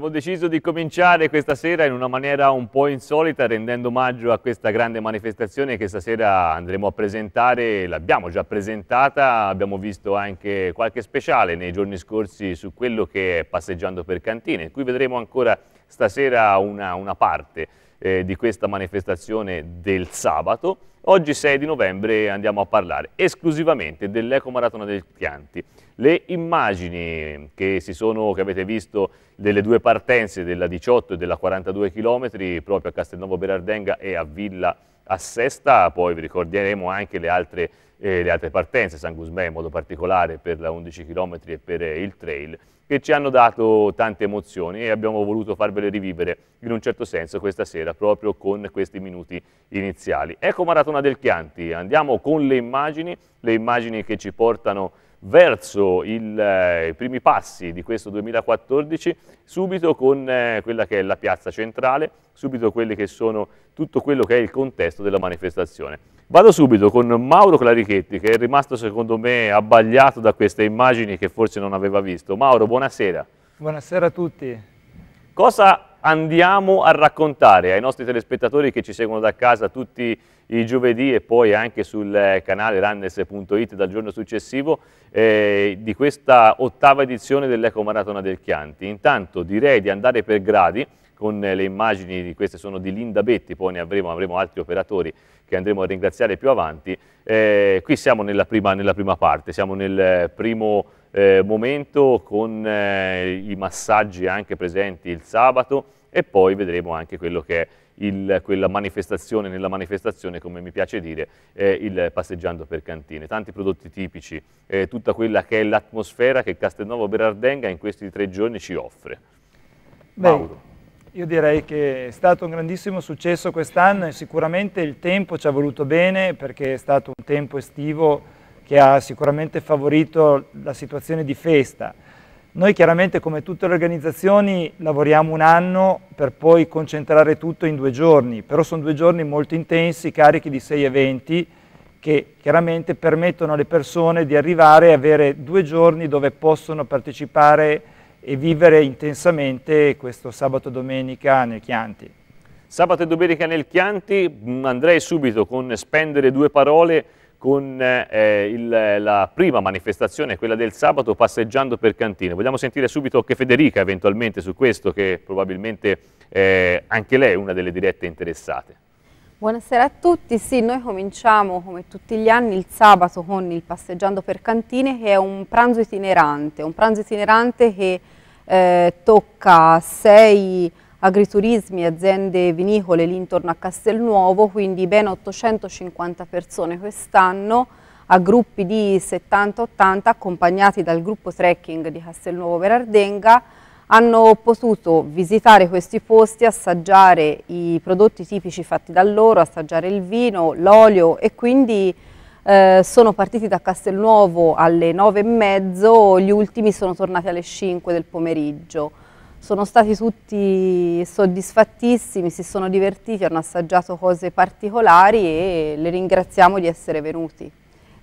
Abbiamo deciso di cominciare questa sera in una maniera un po' insolita rendendo omaggio a questa grande manifestazione che stasera andremo a presentare, l'abbiamo già presentata, abbiamo visto anche qualche speciale nei giorni scorsi su quello che è Passeggiando per Cantine, in cui vedremo ancora stasera una, una parte eh, di questa manifestazione del sabato. Oggi 6 di novembre andiamo a parlare esclusivamente dell'Ecomaratona del Chianti. Le immagini che, sono, che, avete visto delle due partenze, della 18 e della 42 km, proprio a Castelnuovo Berardenga e a Villa Assesta, poi vi ricorderemo anche le altre, eh, le altre partenze, San Gusmè in modo particolare per la 11 km e per eh, il trail, che ci hanno dato tante emozioni e abbiamo voluto farvele rivivere in un certo senso questa sera, proprio con questi minuti iniziali. Ecco Maratona del Chianti, andiamo con le immagini, le immagini che ci portano verso il, eh, i primi passi di questo 2014, subito con eh, quella che è la piazza centrale, subito quelli che sono tutto quello che è il contesto della manifestazione. Vado subito con Mauro Clarichetti, che è rimasto secondo me abbagliato da queste immagini che forse non aveva visto. Mauro, buonasera. Buonasera a tutti. Cosa andiamo a raccontare ai nostri telespettatori che ci seguono da casa tutti i giovedì e poi anche sul canale rannes.it dal giorno successivo eh, di questa ottava edizione dell'Ecomaratona del Chianti. Intanto direi di andare per gradi con le immagini, queste sono di Linda Betti, poi ne avremo, avremo altri operatori che andremo a ringraziare più avanti. Eh, qui siamo nella prima, nella prima parte, siamo nel primo eh, momento con eh, i massaggi anche presenti il sabato e poi vedremo anche quello che è il, quella manifestazione nella manifestazione, come mi piace dire, eh, il passeggiando per cantine. Tanti prodotti tipici, eh, tutta quella che è l'atmosfera che Castelnuovo Berardenga in questi tre giorni ci offre. Mauro. io direi che è stato un grandissimo successo quest'anno e sicuramente il tempo ci ha voluto bene perché è stato un tempo estivo che ha sicuramente favorito la situazione di festa. Noi chiaramente come tutte le organizzazioni lavoriamo un anno per poi concentrare tutto in due giorni, però sono due giorni molto intensi, carichi di sei eventi che chiaramente permettono alle persone di arrivare e avere due giorni dove possono partecipare e vivere intensamente questo sabato e domenica nel Chianti. Sabato e domenica nel Chianti, andrei subito con spendere due parole con eh, il, la prima manifestazione, quella del sabato, passeggiando per cantine. Vogliamo sentire subito anche Federica eventualmente su questo, che probabilmente eh, anche lei è una delle dirette interessate. Buonasera a tutti, sì, noi cominciamo come tutti gli anni il sabato con il Passeggiando per Cantine che è un pranzo itinerante, un pranzo itinerante che eh, tocca sei agriturismi, aziende vinicole lì intorno a Castelnuovo, quindi ben 850 persone quest'anno a gruppi di 70-80 accompagnati dal gruppo trekking di Castelnuovo Verardenga hanno potuto visitare questi posti, assaggiare i prodotti tipici fatti da loro, assaggiare il vino, l'olio e quindi eh, sono partiti da Castelnuovo alle 9 e mezzo, gli ultimi sono tornati alle 5 del pomeriggio sono stati tutti soddisfattissimi, si sono divertiti, hanno assaggiato cose particolari e le ringraziamo di essere venuti.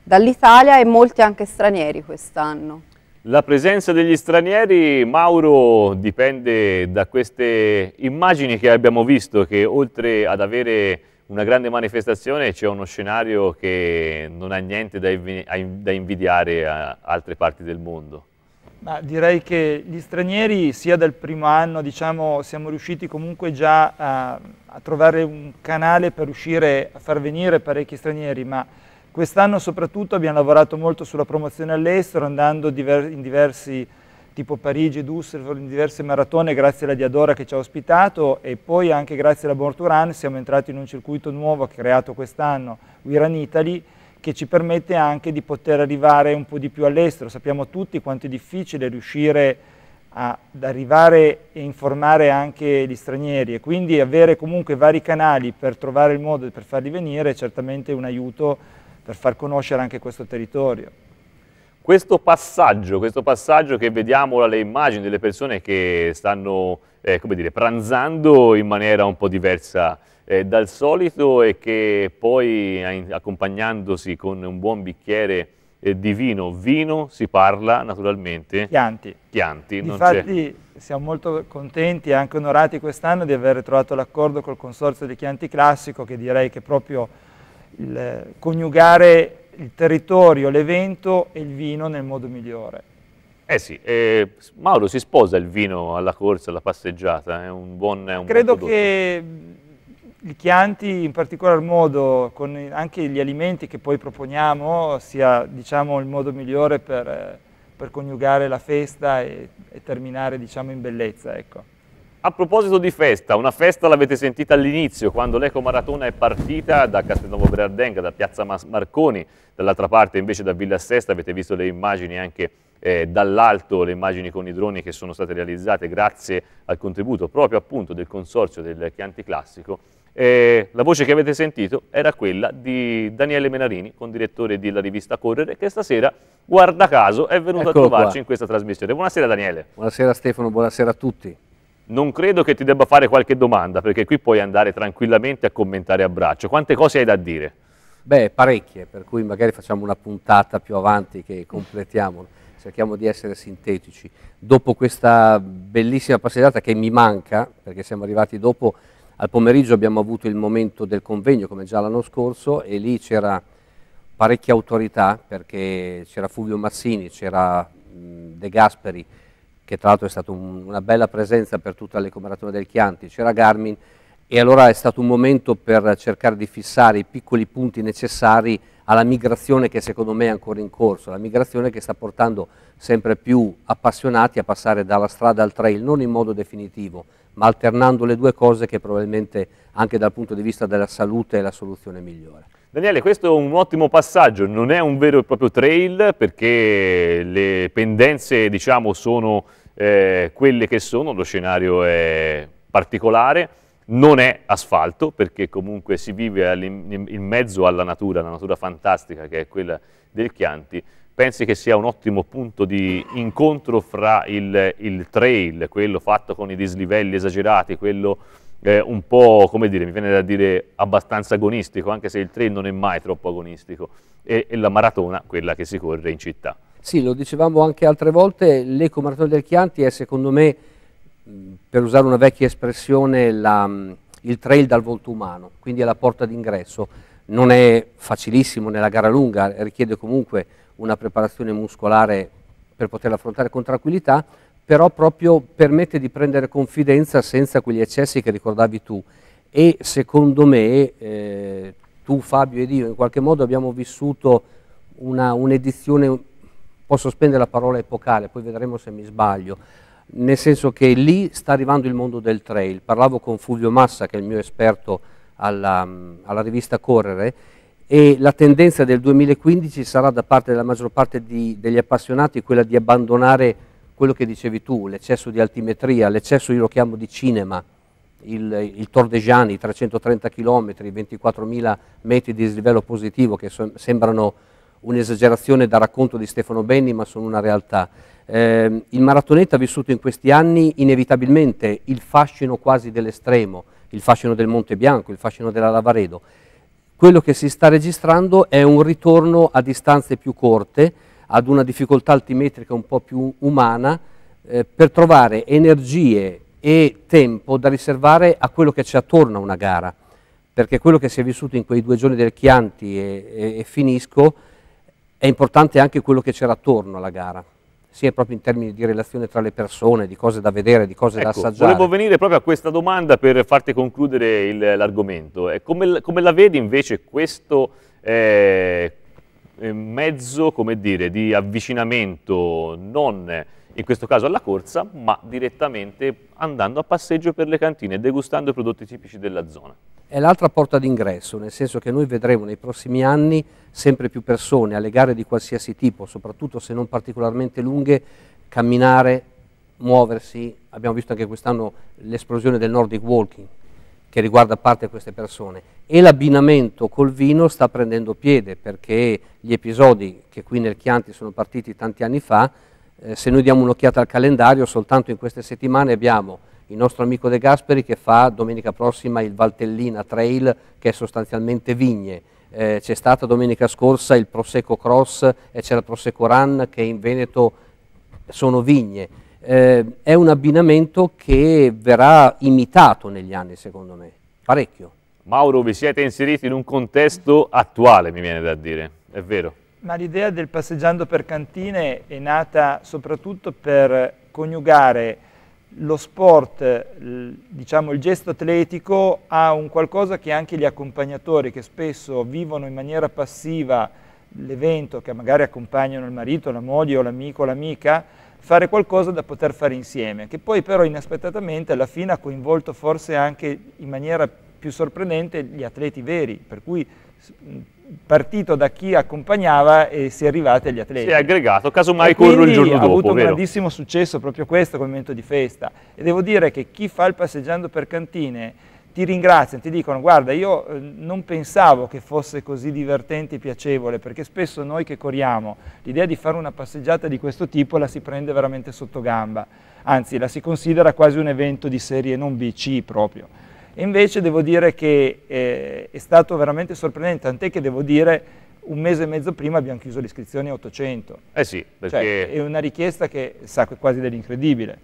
Dall'Italia e molti anche stranieri quest'anno. La presenza degli stranieri, Mauro, dipende da queste immagini che abbiamo visto, che oltre ad avere una grande manifestazione c'è uno scenario che non ha niente da, invidiare a altre parti del mondo. Ma direi che gli stranieri sia dal primo anno diciamo, siamo riusciti comunque già a, eh, a, trovare un canale per riuscire a far venire parecchi stranieri, ma quest'anno soprattutto abbiamo lavorato molto sulla promozione all'estero, andando diver in diversi, tipo Parigi, Düsseldorf, in diverse maratone grazie alla Diadora che ci ha ospitato e poi anche grazie alla Borturan siamo entrati in un circuito nuovo creato quest'anno, Iran Italy, che ci permette anche di poter arrivare un po' di più all'estero. Sappiamo tutti quanto è difficile riuscire ad arrivare e informare anche gli stranieri e quindi avere comunque vari canali per trovare il modo per farli venire è certamente un aiuto per far conoscere anche questo territorio. Questo passaggio, questo passaggio che vediamo dalle immagini delle persone che stanno eh, dire, pranzando in maniera un po' diversa eh, dal solito e che poi accompagnandosi con un buon bicchiere eh, di vino, vino si parla naturalmente Chianti. Chianti Infatti siamo molto contenti e anche onorati quest'anno di aver trovato l'accordo col Consorzio di Chianti Classico che direi che proprio il, coniugare il territorio, l'evento e il vino nel modo migliore. Eh sì, eh, Mauro si sposa il vino alla corsa, alla passeggiata, è un buon... È un Credo buon che il chianti, in particolar modo con anche gli alimenti che poi proponiamo, sia diciamo, il modo migliore per, eh, per coniugare la festa e, e terminare diciamo, in bellezza. Ecco. A proposito di festa, una festa l'avete sentita all'inizio, quando l'ecomaratona è partita da Castelnuovo Berardenga, da Piazza Marconi, dall'altra parte invece da Villa Sesta, avete visto le immagini anche eh, dall'alto, le immagini con i droni che sono state realizzate grazie al contributo proprio appunto del Consorzio del Chianti Classico eh, la voce che avete sentito era quella di Daniele Menarini, condirettore della rivista Correre, che stasera, guarda caso, è venuto Eccolo a ecco trovarci qua. in questa trasmissione. Buonasera Daniele. Buonasera Stefano, buonasera a tutti. Non credo che ti debba fare qualche domanda, perché qui puoi andare tranquillamente a commentare a braccio. Quante cose hai da dire? Beh, parecchie, per cui magari facciamo una puntata più avanti che completiamo. Cerchiamo di essere sintetici. Dopo questa bellissima passeggiata che mi manca, perché siamo arrivati dopo al pomeriggio abbiamo avuto il momento del convegno, come già l'anno scorso, e lì c'era parecchia autorità, perché c'era Fulvio Massini, c'era De Gasperi, che tra l'altro è stata un, una bella presenza per tutta l'ecomaratona del Chianti, c'era Garmin, e allora è stato un momento per cercare di fissare i piccoli punti necessari alla migrazione che secondo me è ancora in corso, la migrazione che sta portando sempre più appassionati a passare dalla strada al trail, non in modo definitivo, ma alternando le due cose che probabilmente anche dal punto di vista della salute è la soluzione migliore. Daniele, questo è un ottimo passaggio, non è un vero e proprio trail perché le pendenze diciamo, sono eh, quelle che sono, lo scenario è particolare, non è asfalto perché comunque si vive in mezzo alla natura, la natura fantastica che è quella del Chianti, pensi che sia un ottimo punto di incontro fra il, il trail, quello fatto con i dislivelli esagerati, quello eh, un po', come dire, mi viene da dire abbastanza agonistico, anche se il trail non è mai troppo agonistico, e, e la maratona, quella che si corre in città. Sì, lo dicevamo anche altre volte, l'ecomaratona del Chianti è secondo me, per usare una vecchia espressione, la, il trail dal volto umano, quindi è la porta d'ingresso. Non è facilissimo nella gara lunga, richiede comunque una preparazione muscolare per poterla affrontare con tranquillità, però proprio permette di prendere confidenza senza quegli eccessi che ricordavi tu. E secondo me, eh, tu Fabio ed io in qualche modo abbiamo vissuto un'edizione, un posso spendere la parola epocale, poi vedremo se mi sbaglio, nel senso che lì sta arrivando il mondo del trail. Parlavo con Fulvio Massa, che è il mio esperto alla, alla rivista Correre, e la tendenza del 2015 sarà da parte della maggior parte di, degli appassionati quella di abbandonare quello che dicevi tu, l'eccesso di altimetria, l'eccesso io lo chiamo di cinema, il, il Tor de Gianni, 330 km, 24.000 metri di dislivello positivo che so, sembrano un'esagerazione da racconto di Stefano Benni ma sono una realtà. Eh, il maratoneta ha vissuto in questi anni inevitabilmente il fascino quasi dell'estremo, il fascino del Monte Bianco, il fascino della Lavaredo quello che si sta registrando è un ritorno a distanze più corte, ad una difficoltà altimetrica un po' più umana, eh, per trovare energie e tempo da riservare a quello che c'è attorno a una gara, perché quello che si è vissuto in quei due giorni del Chianti e, e, e Finisco è importante anche quello che c'era attorno alla gara sia proprio in termini di relazione tra le persone, di cose da vedere, di cose ecco, da assaggiare. Volevo venire proprio a questa domanda per farti concludere l'argomento. Eh, come, come, la vedi invece questo eh, mezzo dire, di avvicinamento non in questo caso alla corsa, ma direttamente andando a passeggio per le cantine degustando i prodotti tipici della zona. È l'altra porta d'ingresso, nel senso che noi vedremo nei prossimi anni sempre più persone alle gare di qualsiasi tipo, soprattutto se non particolarmente lunghe, camminare, muoversi. Abbiamo visto anche quest'anno l'esplosione del Nordic Walking, che riguarda a parte queste persone e l'abbinamento col vino sta prendendo piede perché gli episodi che qui nel Chianti sono partiti tanti anni fa eh, se noi diamo un'occhiata al calendario, soltanto in queste settimane abbiamo il nostro amico De Gasperi che fa domenica prossima il Valtellina Trail, che è sostanzialmente vigne. Eh, c'è stata domenica scorsa il Prosecco Cross e c'è la Prosecco Run che in Veneto sono vigne. Eh, è un abbinamento che verrà imitato negli anni, secondo me, parecchio. Mauro, vi siete inseriti in un contesto attuale, mi viene da dire, è vero? ma l'idea del passeggiando per cantine è nata soprattutto per coniugare lo sport, diciamo il gesto atletico, a un qualcosa che anche gli accompagnatori che spesso vivono in maniera passiva l'evento, che magari accompagnano il marito, la moglie o l'amico o l'amica, fare qualcosa da poter fare insieme, che poi però inaspettatamente alla fine ha coinvolto forse anche in maniera più sorprendente gli atleti veri, per cui partito da chi accompagnava e si è arrivati agli atleti. Si è aggregato, casomai corro il giorno dopo, ha avuto un vero? grandissimo successo proprio questo come momento di festa. E devo dire che chi fa il passeggiando per cantine ti ringrazia, ti dicono guarda io eh, non pensavo che fosse così divertente e piacevole perché spesso noi che corriamo l'idea di fare una passeggiata di questo tipo la si prende veramente sotto gamba, anzi la si considera quasi un evento di serie non BC proprio e invece devo dire che eh, è stato veramente sorprendente, tant'è che devo dire un mese e mezzo prima abbiamo chiuso l'iscrizione a 800. Eh sì, perché... Cioè, è una richiesta che sa quasi dell'incredibile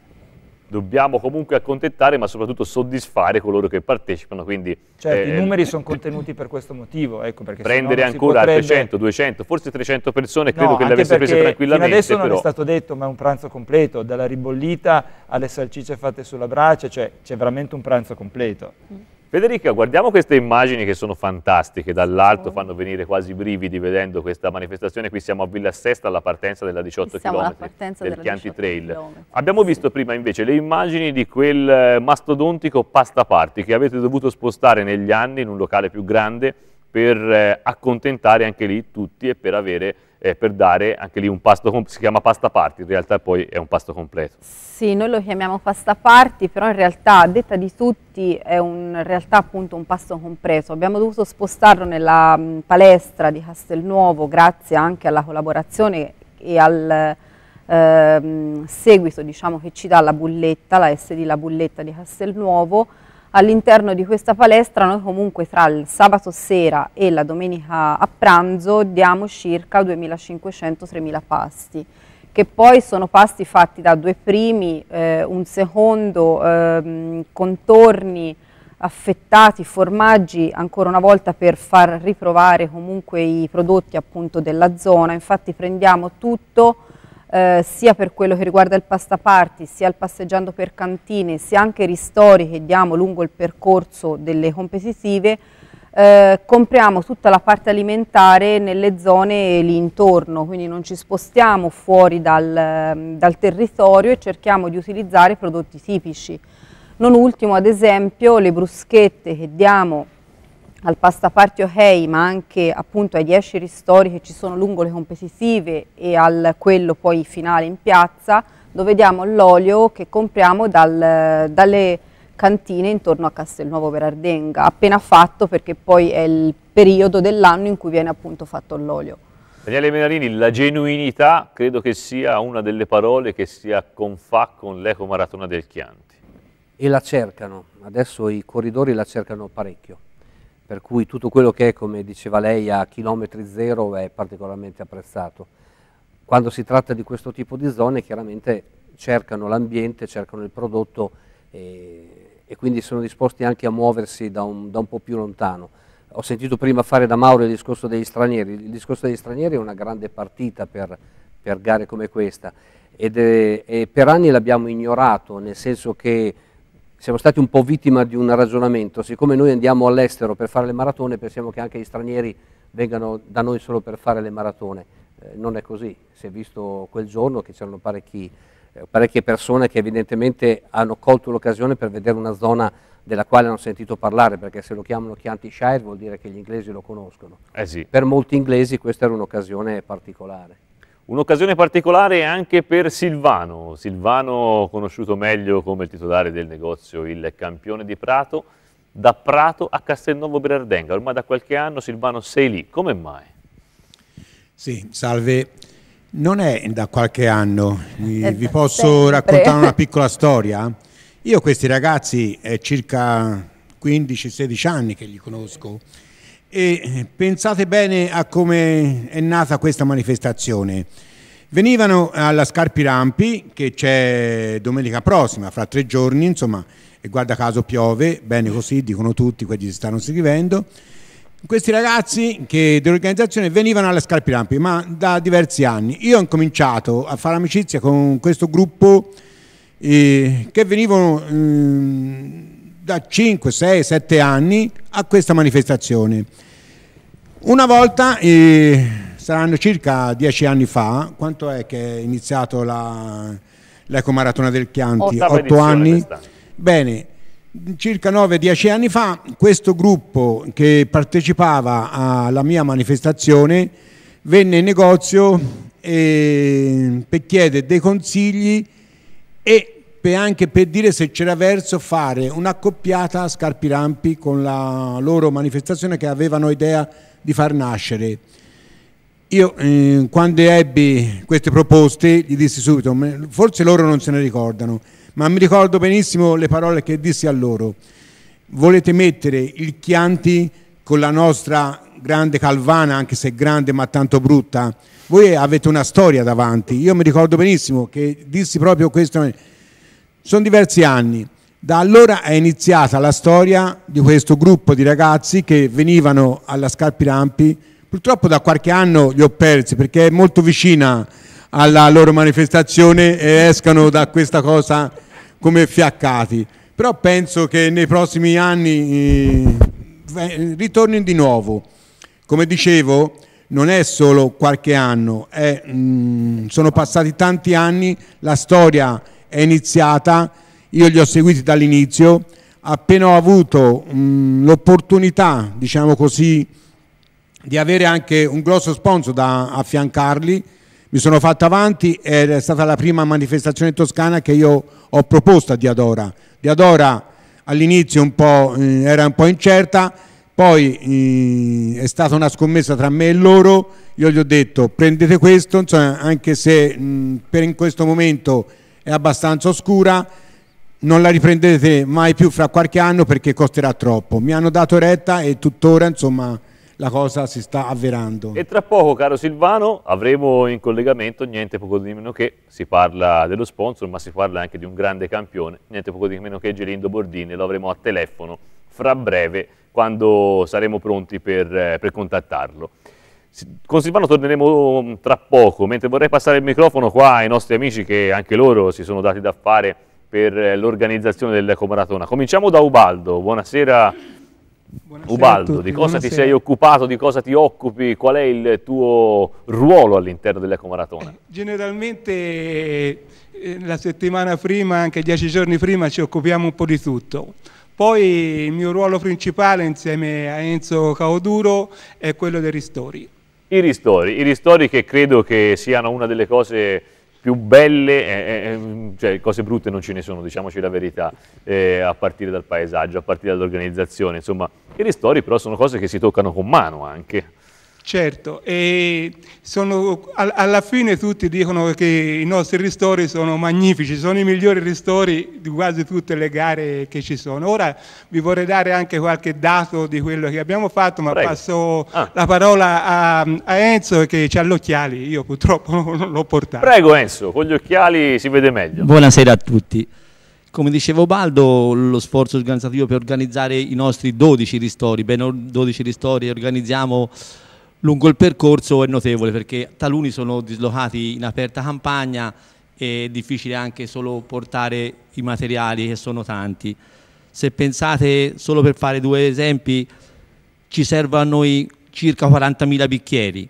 dobbiamo comunque accontentare ma soprattutto soddisfare coloro che partecipano. Quindi, certo, eh, i numeri sono contenuti per questo motivo. Ecco, prendere ancora potrebbe... 300, 200, forse 300 persone credo che le avesse prese tranquillamente. Fino adesso però... non è stato detto ma è un pranzo completo, dalla ribollita alle salsicce fatte sulla brace, cioè c'è veramente un pranzo completo. Federica, guardiamo queste immagini che sono fantastiche, dall'alto fanno venire quasi brividi vedendo questa manifestazione, qui siamo a Villa Sesta alla partenza della 18 siamo km del Chianti Trail. Km. Abbiamo sì. visto prima invece le immagini di quel eh, mastodontico pasta party che avete dovuto spostare negli anni in un locale più grande per eh, accontentare anche lì tutti e per, avere, eh, per dare anche lì un pasto, si chiama pasta party, in realtà poi è un pasto completo. Sì, noi lo chiamiamo pasta party, però in realtà a detta di tutti è un, in realtà appunto un pasto compreso. Abbiamo dovuto spostarlo nella m, mm, palestra di Castelnuovo grazie anche alla collaborazione e al ehm, seguito diciamo, che ci dà la bulletta, la SD La Bulletta di Castelnuovo, all'interno di questa palestra noi comunque tra il sabato sera e la domenica a pranzo diamo circa 2500-3000 pasti che poi sono pasti fatti da due primi, eh, un secondo, eh, contorni, affettati, formaggi, ancora una volta per far riprovare comunque i prodotti appunto della zona, infatti prendiamo tutto eh, sia per quello che riguarda il pasta party, sia il passeggiando per cantine, sia anche ristori che diamo lungo il percorso delle competitive, eh, compriamo tutta la parte alimentare nelle zone lì intorno, quindi non ci spostiamo fuori dal, dal territorio e cerchiamo di utilizzare prodotti tipici. Non ultimo ad esempio le bruschette che diamo al pastapartio Hei, ma anche appunto ai 10 ristori che ci sono lungo le competitive e al quello poi finale in piazza, dove diamo l'olio che compriamo dal, dalle cantine intorno a Castelnuovo Verardenga, appena fatto perché poi è il periodo dell'anno in cui viene appunto fatto l'olio. Daniele Menarini, la genuinità credo che sia una delle parole che si confà con l'eco maratona del Chianti. E la cercano, adesso i corridori la cercano parecchio per cui tutto quello che è, come diceva lei, a chilometri zero è particolarmente apprezzato. Quando si tratta di questo tipo di zone chiaramente cercano l'ambiente, cercano il prodotto e, e, quindi sono disposti anche a muoversi da un, da un po' più lontano. Ho sentito prima fare da Mauro il discorso degli stranieri, il discorso degli stranieri è una grande partita per, per gare come questa ed è, per anni l'abbiamo ignorato, nel senso che siamo stati un po' vittima di un ragionamento, siccome noi andiamo all'estero per fare le maratone, pensiamo che anche gli stranieri vengano da noi solo per fare le maratone. Eh, non è così, si è visto quel giorno che c'erano parecchi, eh, parecchie persone che evidentemente hanno colto l'occasione per vedere una zona della quale hanno sentito parlare, perché se lo chiamano Chianti-Shire vuol dire che gli inglesi lo conoscono. Eh sì. Per molti inglesi questa era un'occasione particolare. Un'occasione particolare anche per Silvano, Silvano conosciuto meglio come titolare del negozio Il Campione di Prato, da Prato a Castelnuovo Berardenga, ormai da qualche anno Silvano sei lì, come mai? Sì, salve, non è da qualche anno, eh, vi posso raccontare una piccola storia? Io questi ragazzi è circa 15-16 anni che li conosco, e eh, pensate bene a come è nata questa manifestazione. Venivano alla Scarpi Rampi, che c'è domenica prossima, fra tre giorni, insomma, e guarda caso piove, bene così, dicono tutti quelli che si stanno scrivendo. Questi ragazzi dell'organizzazione venivano alla Scarpi Rampi, ma da diversi anni. Io ho cominciato a fare amicizia con questo gruppo eh, che venivano... Eh, da 5, 6, 7 anni a questa manifestazione. Una volta, eh, saranno circa 10 anni fa, quanto è che è iniziato la, l'ecomaratona del Chianti? 8 anni? Quest'anno. Bene, circa 9-10 anni fa questo gruppo che partecipava alla mia manifestazione venne in negozio e, per chiedere dei consigli e per anche per dire se c'era verso fare un'accoppiata a Scarpi Rampi con la loro manifestazione che avevano idea di far nascere. Io eh, quando ebbi queste proposte gli dissi subito, forse loro non se ne ricordano, ma mi ricordo benissimo le parole che dissi a loro. Volete mettere il Chianti con la nostra grande Calvana, anche se grande ma tanto brutta? Voi avete una storia davanti. Io mi ricordo benissimo che dissi proprio questo sono diversi anni. Da allora è iniziata la storia di questo gruppo di ragazzi che venivano alla Scarpi Rampi. Purtroppo da qualche anno li ho persi perché è molto vicina alla loro manifestazione e escano da questa cosa come fiaccati. Però penso che nei prossimi anni eh, eh ritornino di nuovo. Come dicevo, non è solo qualche anno, è, mh, mm, sono passati tanti anni, la storia è iniziata, io li ho seguiti dall'inizio, appena ho avuto l'opportunità, diciamo così, di avere anche un grosso sponsor da affiancarli, mi sono fatto avanti è stata la prima manifestazione toscana che io ho proposto a Diadora. Diadora all'inizio eh, era un po' incerta, poi eh, è stata una scommessa tra me e loro, io gli ho detto prendete questo, insomma, anche se per in questo momento è abbastanza oscura, non la riprendete mai più fra qualche anno perché costerà troppo. Mi hanno dato retta e tuttora insomma la cosa si sta avverando. E tra poco, caro Silvano, avremo in collegamento niente poco di meno che, si parla dello sponsor, ma si parla anche di un grande campione, niente poco di meno che Gelindo Bordini, lo avremo a telefono fra breve, quando saremo pronti per, eh, per contattarlo. Con Silvano torneremo mm, tra poco, mentre vorrei passare il microfono qua ai nostri amici che anche loro si sono dati da fare per eh, l'organizzazione dell'Ecomaratona. Cominciamo da Ubaldo, buonasera, buonasera Ubaldo, di cosa buonasera. ti sei occupato, di cosa ti occupi, qual è il tuo ruolo all'interno dell'Ecomaratona? Eh, generalmente eh, la settimana prima, anche dieci giorni prima, ci occupiamo un po' di tutto. Poi il mio ruolo principale insieme a Enzo Caoduro è quello dei ristori. I ristori, i ristori che credo che siano una delle cose più belle, eh, eh, eh, cioè cose brutte non ce ne sono, diciamoci la verità, eh, a partire dal paesaggio, a partire dall'organizzazione, insomma, i ristori però sono cose che si toccano con mano anche. Certo, sono, alla fine tutti dicono che i nostri ristori sono magnifici, sono i migliori ristori di quasi tutte le gare che ci sono. Ora vi vorrei dare anche qualche dato di quello che abbiamo fatto, ma Prego. passo ah. la parola a, a, Enzo che ha gli occhiali, io purtroppo non l'ho portato. Prego Enzo, con gli occhiali si vede meglio. Buonasera a tutti. Come dicevo Baldo, lo sforzo organizzativo per organizzare i nostri 12 ristori, ben 12 ristori, organizziamo lungo il percorso è notevole perché taluni sono dislocati in aperta campagna e è difficile anche solo portare i materiali che sono tanti. Se pensate, solo per fare due esempi, ci servono a noi circa 40.000 bicchieri,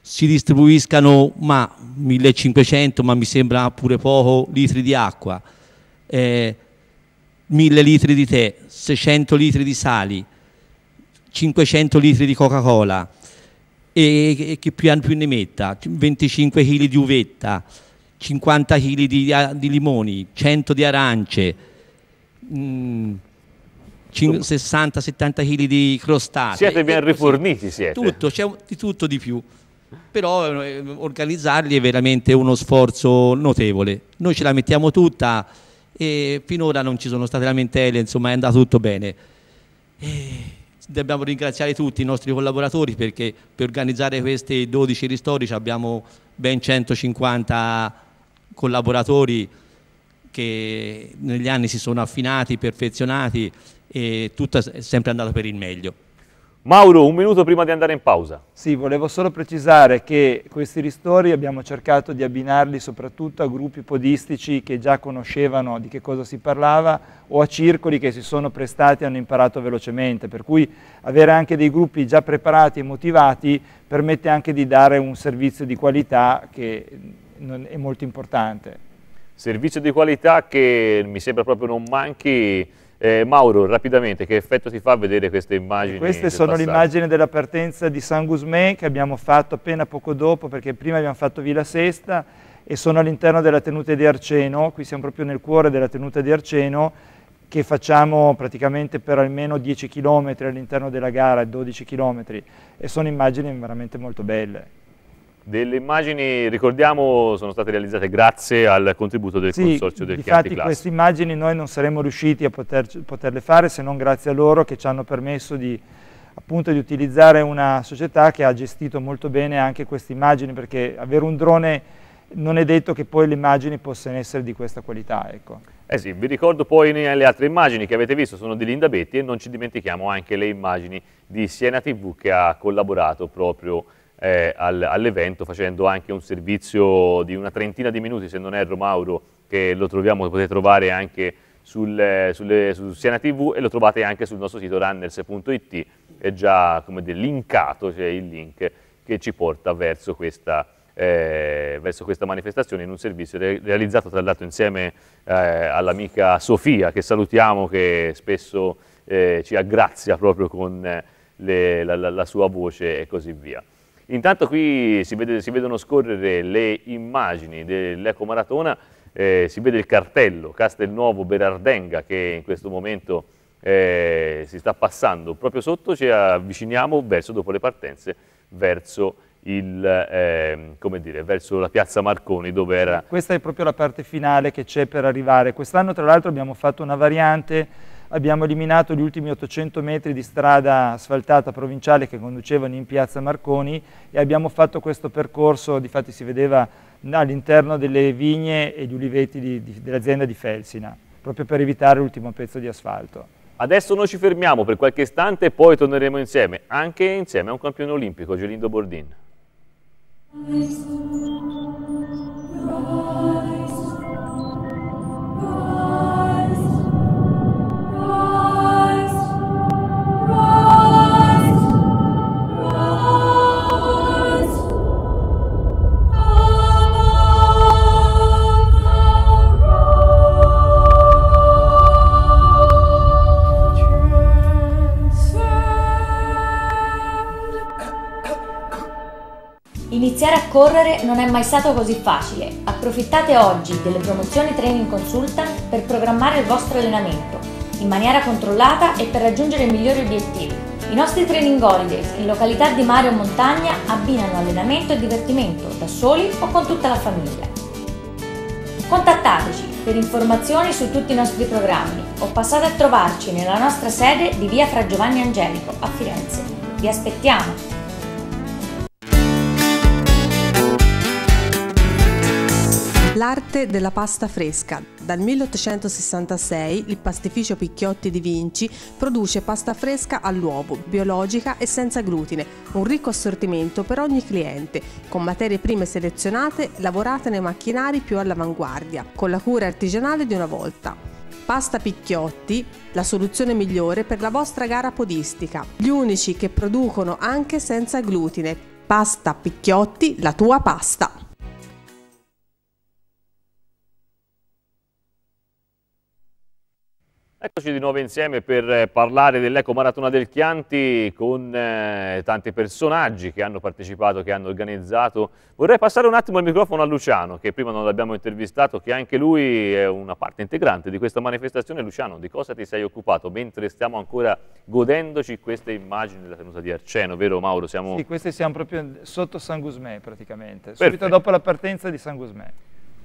si distribuiscano ma 1500, ma mi sembra pure poco, litri di acqua, eh, 1000 litri di tè, 600 litri di sali, 500 litri di Coca-Cola e, e, che più, più ne metta, 25 kg di uvetta, 50 kg di, ah, di, limoni, 100 di arance, 60-70 mm, kg di crostacei. Siete ben riforniti, siete. Tutto, c'è di tutto di più. Però eh, organizzarli è veramente uno sforzo notevole. Noi ce la mettiamo tutta e finora non ci sono state lamentele, insomma è andato tutto bene. E dobbiamo ringraziare tutti i nostri collaboratori perché per organizzare questi 12 ristori abbiamo ben 150 collaboratori che negli anni si sono affinati, perfezionati e tutto è sempre andato per il meglio. Mauro, un minuto prima di andare in pausa. Sì, volevo solo precisare che questi ristori abbiamo cercato di abbinarli soprattutto a gruppi podistici che già conoscevano di che cosa si parlava o a circoli che si sono prestati e hanno imparato velocemente, per cui avere anche dei gruppi già preparati e motivati permette anche di dare un servizio di qualità che è molto importante. Servizio di qualità che mi sembra proprio non manchi eh, Mauro, rapidamente, che effetto ti fa vedere queste immagini? Queste sono l'immagine della partenza di San Gusmè che abbiamo fatto appena poco dopo, perché prima abbiamo fatto Villa Sesta e sono all'interno della tenuta di Arceno, qui siamo proprio nel cuore della tenuta di Arceno, che facciamo praticamente per almeno 10 km all'interno della gara, 12 km, e sono immagini veramente molto belle. Delle immagini, ricordiamo, sono state realizzate grazie al contributo del sì, Consorzio del Chianti Classico. queste immagini noi non saremmo riusciti a poter, poterle fare se non grazie a loro che ci hanno permesso di, appunto, di utilizzare una società che ha gestito molto bene anche queste immagini perché avere un drone non è detto che poi le immagini possano essere di questa qualità. Ecco. Eh sì, vi ricordo poi le altre immagini che avete visto sono di Linda Betti e non ci dimentichiamo anche le immagini di Siena TV che ha collaborato proprio eh, al, all'evento facendo anche un servizio di una trentina di minuti, se non erro Mauro, che lo troviamo, lo potete trovare anche sul, sulle, su Siena TV e lo trovate anche sul nostro sito runners.it, è già come dire, linkato, c'è cioè il link che ci porta verso questa, eh, verso questa manifestazione in un servizio re realizzato tra l'altro insieme eh, all'amica Sofia che salutiamo che spesso eh, ci aggrazia proprio con eh, le, la, la, la sua voce e così via. Intanto qui si, vede, si vedono scorrere le immagini dell'Eco Maratona, eh, si vede il cartello Castelnuovo Berardenga che in questo momento eh, si sta passando proprio sotto, ci avviciniamo verso, dopo le partenze verso il, eh, come dire, verso la piazza Marconi dove era... Questa è proprio la parte finale che c'è per arrivare. Quest'anno tra l'altro abbiamo fatto una variante abbiamo eliminato gli ultimi 800 metri di strada asfaltata provinciale che conducevano in piazza Marconi e abbiamo fatto questo percorso, di fatti si vedeva all'interno delle vigne e gli uliveti dell'azienda di Felsina, proprio per evitare l'ultimo pezzo di asfalto. Adesso noi ci fermiamo per qualche istante e poi torneremo insieme, anche insieme a un campione olimpico, Gelindo Bordin. Iniziare a correre non è mai stato così facile. Approfittate oggi delle promozioni Training Consultant per programmare il vostro allenamento in maniera controllata e per raggiungere migliori obiettivi. I nostri training holidays in località di mare o montagna abbinano allenamento e divertimento da soli o con tutta la famiglia. Contattateci per informazioni su tutti i nostri programmi o passate a trovarci nella nostra sede di via Fra Giovanni Angelico a Firenze. Vi aspettiamo! L'arte della pasta fresca. Dal 1866 il pastificio Picchiotti di Vinci produce pasta fresca all'uovo, biologica e senza glutine, un ricco assortimento per ogni cliente, con materie prime selezionate lavorate nei macchinari più all'avanguardia, con la cura artigianale di una volta. Pasta Picchiotti, la soluzione migliore per la vostra gara podistica. Gli unici che producono anche senza glutine. Pasta Picchiotti, la tua pasta. Eccoci di nuovo insieme per eh, parlare dell'Eco Maratona del Chianti con eh, tanti personaggi che hanno partecipato, che hanno organizzato. Vorrei passare un attimo il microfono a Luciano, che prima non l'abbiamo intervistato, che anche lui è una parte integrante di questa manifestazione. Luciano, di cosa ti sei occupato mentre stiamo ancora godendoci queste immagini della tenuta di Arceno, vero Mauro? Siamo... Sì, queste siamo proprio sotto San Gusmè praticamente, Perfetto. subito dopo la partenza di San Gusmè.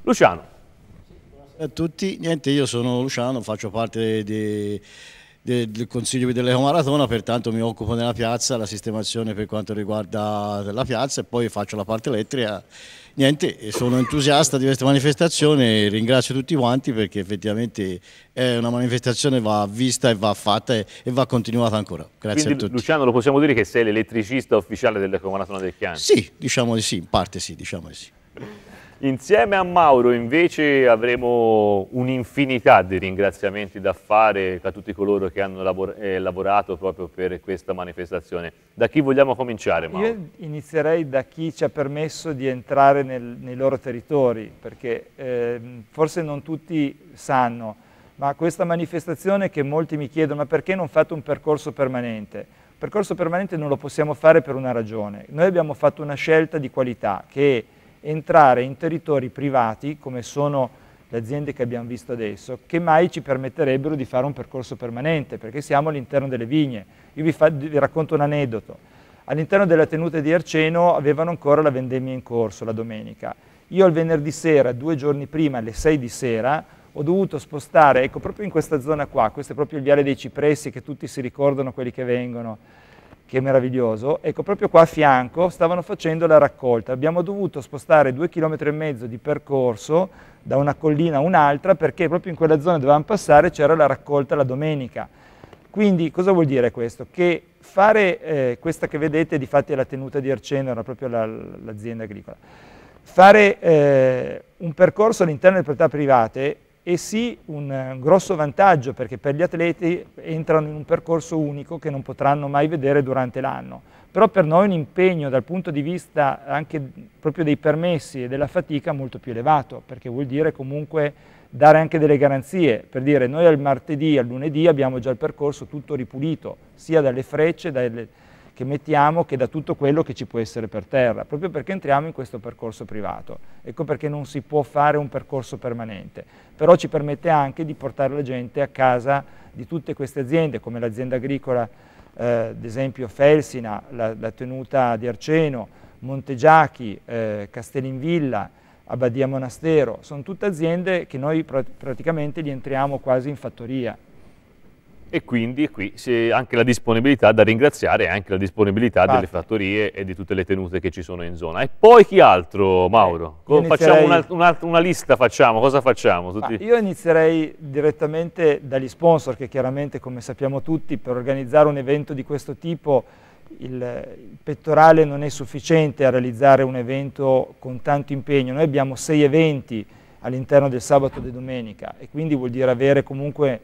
Luciano, a tutti, niente, io sono Luciano, faccio parte di, del Consiglio dell'Ecomaratona, pertanto mi occupo della piazza, la sistemazione per quanto riguarda la piazza e poi faccio la parte elettrica. Niente, sono entusiasta di questa manifestazione, ringrazio tutti quanti perché effettivamente è eh, una manifestazione che va vista e va fatta e, va continuata ancora. Grazie Quindi, a tutti. Luciano, lo possiamo dire che sei l'elettricista ufficiale dell'Ecomaratona del Chianti? Sì, diciamo di sì, in parte sì, diciamo di sì. Insieme a Mauro invece avremo un'infinità di ringraziamenti da fare a tutti coloro che hanno lavor eh, lavorato proprio per questa manifestazione. Da chi vogliamo cominciare Mauro? Io inizierei da chi ci ha permesso di entrare nel, nei loro territori perché eh, forse non tutti sanno ma questa manifestazione che molti mi chiedono ma perché non fate un percorso permanente? Il percorso permanente non lo possiamo fare per una ragione. Noi abbiamo fatto una scelta di qualità che È entrare in territori privati, come sono le aziende che abbiamo visto adesso, che mai ci permetterebbero di fare un percorso permanente, perché siamo all'interno delle vigne. Io vi, fa, vi racconto un aneddoto. All'interno della tenuta di Arceno avevano ancora la vendemmia in corso la domenica. Io il venerdì sera, due giorni prima, alle 6 di sera, ho dovuto spostare, ecco proprio in questa zona qua, questo è proprio il viale dei cipressi che tutti si ricordano quelli che vengono, che è meraviglioso, ecco proprio qua a fianco stavano facendo la raccolta, abbiamo dovuto spostare due chilometri e mezzo di percorso da una collina a un'altra perché proprio in quella zona dovevamo passare c'era la raccolta la domenica. Quindi cosa vuol dire questo? Che fare eh, questa che vedete di fatti è la tenuta di Arceno, era proprio l'azienda la, agricola, fare eh, un percorso all'interno delle proprietà private e sì un eh, grosso vantaggio perché per gli atleti entrano in un percorso unico che non potranno mai vedere durante l'anno, però per noi un impegno dal punto di vista anche proprio dei permessi e della fatica molto più elevato perché vuol dire comunque dare anche delle garanzie, per dire noi al martedì, al lunedì abbiamo già il percorso tutto ripulito sia dalle frecce, dalle, che mettiamo che da tutto quello che ci può essere per terra, proprio perché entriamo in questo percorso privato. Ecco perché non si può fare un percorso permanente, però ci permette anche di portare la gente a casa di tutte queste aziende, come l'azienda agricola, eh, ad esempio Felsina, la, la, tenuta di Arceno, Montegiachi, eh, Castellinvilla, Abbadia Monastero, sono tutte aziende che noi pr praticamente li entriamo quasi in fattoria, e quindi qui c'è anche la disponibilità da ringraziare e anche la disponibilità Fatti. delle fattorie e di tutte le tenute che ci sono in zona. E poi chi altro, Mauro? Eh, io facciamo inizierei... una, una, lista, facciamo, cosa facciamo? Tutti... Io inizierei direttamente dagli sponsor che chiaramente, come sappiamo tutti, per organizzare un evento di questo tipo il pettorale non è sufficiente a realizzare un evento con tanto impegno. Noi abbiamo sei eventi all'interno del sabato e di domenica e quindi vuol dire avere comunque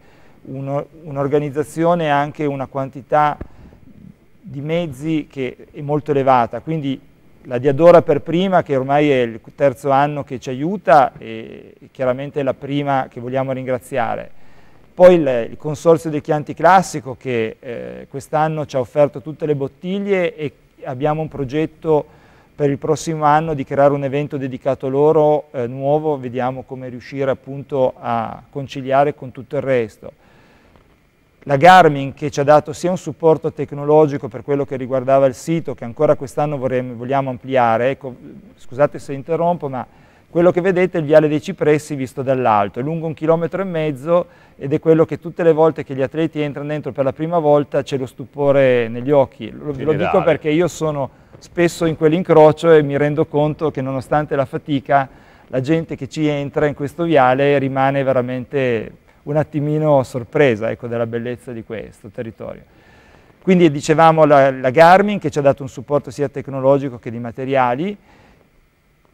un'organizzazione e anche una quantità di mezzi che è molto elevata, quindi la Diadora per prima, che ormai è il terzo anno che ci aiuta e chiaramente è la prima che vogliamo ringraziare. Poi il, il Consorzio dei Chianti Classico che eh, quest'anno ci ha offerto tutte le bottiglie e abbiamo un progetto per il prossimo anno di creare un evento dedicato loro eh, nuovo, vediamo come riuscire appunto a conciliare con tutto il resto la Garmin che ci ha dato sia un supporto tecnologico per quello che riguardava il sito, che ancora quest'anno vogliamo ampliare, ecco, scusate se interrompo, ma quello che vedete è il viale dei cipressi visto dall'alto, è lungo un chilometro e mezzo ed è quello che tutte le volte che gli atleti entrano dentro per la prima volta c'è lo stupore negli occhi. Lo, lo dico perché io sono spesso in quell'incrocio e mi rendo conto che nonostante la fatica la gente che ci entra in questo viale rimane veramente un attimino sorpresa ecco, della bellezza di questo territorio. Quindi dicevamo la, la, Garmin che ci ha dato un supporto sia tecnologico che di materiali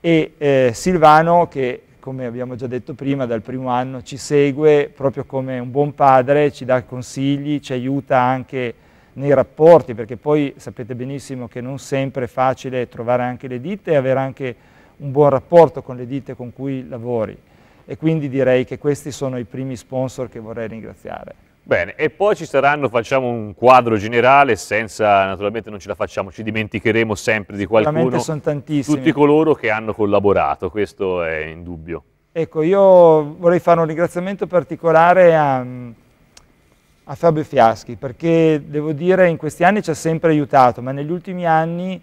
e eh, Silvano che come abbiamo già detto prima dal primo anno ci segue proprio come un buon padre, ci dà consigli, ci aiuta anche nei rapporti perché poi sapete benissimo che non sempre è facile trovare anche le ditte e avere anche un buon rapporto con le ditte con cui lavori e quindi direi che questi sono i primi sponsor che vorrei ringraziare. Bene, e poi ci saranno, facciamo un quadro generale, senza, naturalmente non ce la facciamo, ci dimenticheremo sempre di qualcuno, sono tantissimi. tutti coloro che hanno collaborato, questo è in dubbio. Ecco, io vorrei fare un ringraziamento particolare a, a Fabio Fiaschi, perché devo dire in questi anni ci ha sempre aiutato, ma negli ultimi anni